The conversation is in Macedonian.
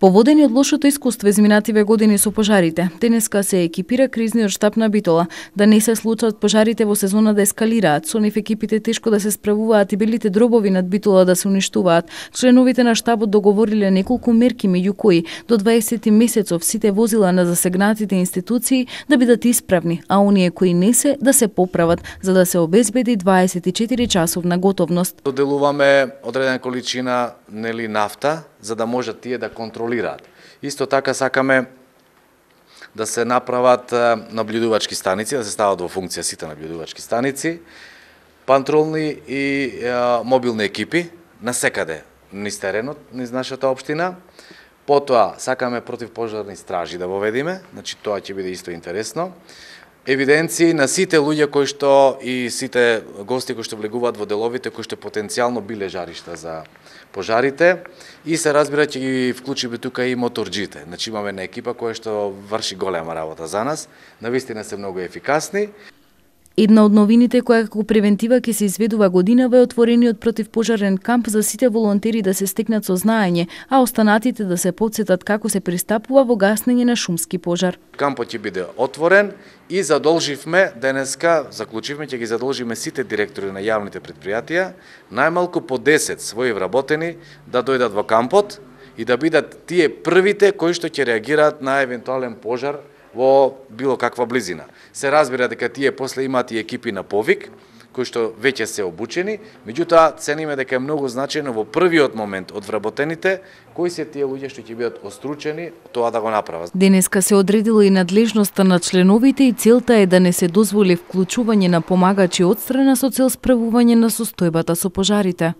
Поводени од лошото искуство изминативе години со пожарите, денеска се екипира кризниот штаб на Битола да не се случат пожарите во сезона да ескалираат, со нив екипите тешко да се справуваат и белите дробови над Битола да се уништуваат. Членовите на штабот договориле неколку мерки меѓу кои до 20 месецов сите возила на засегнатите институции да бидат исправни, а оние кои не се да се поправат за да се обезбеди 24 часовна готовност. Доделуваме одредена количина нели нафта за да можат тие да контролираат. Исто така сакаме да се направат наблюдувачки станици, да се стават во функција сите наблюдувачки станици, пантролни и а, мобилни екипи на секаде низ теренот, низ нашата општина. Потоа сакаме противпожарни стражи да воведиме, значи тоа ќе биде исто интересно евиденции на сите луѓе кои што и сите гости кои што влегуваат во деловите кои што потенцијално биле жаришта за пожарите и се разбира ќе ги вклучиме тука и моторџите. Значи имаме на екипа која што врши голема работа за нас, навистина се многу ефикасни. Една од новините која како превентива ќе се изведува година е отворениот противпожарен камп за сите волонтери да се стекнат со знаење, а останатите да се подсетат како се пристапува во гаснење на шумски пожар. Кампот ќе биде отворен и задолживме денеска, заклучивме ќе ги задолжиме сите директори на јавните предпријатија, најмалку по 10 своји вработени да дојдат во кампот и да бидат тие првите кои што ќе реагираат на евентуален пожар во било каква близина. Се разбира дека тие после имаат и екипи на повик, кои што веќе се обучени, меѓутоа цениме дека е многу значено во првиот момент од вработените кои се тие луѓе што ќе бидат остручени тоа да го направат. Денеска се одредила и надлежноста на членовите и целта е да не се дозволи вклучување на помагачи од страна со цел справување на состојбата со пожарите.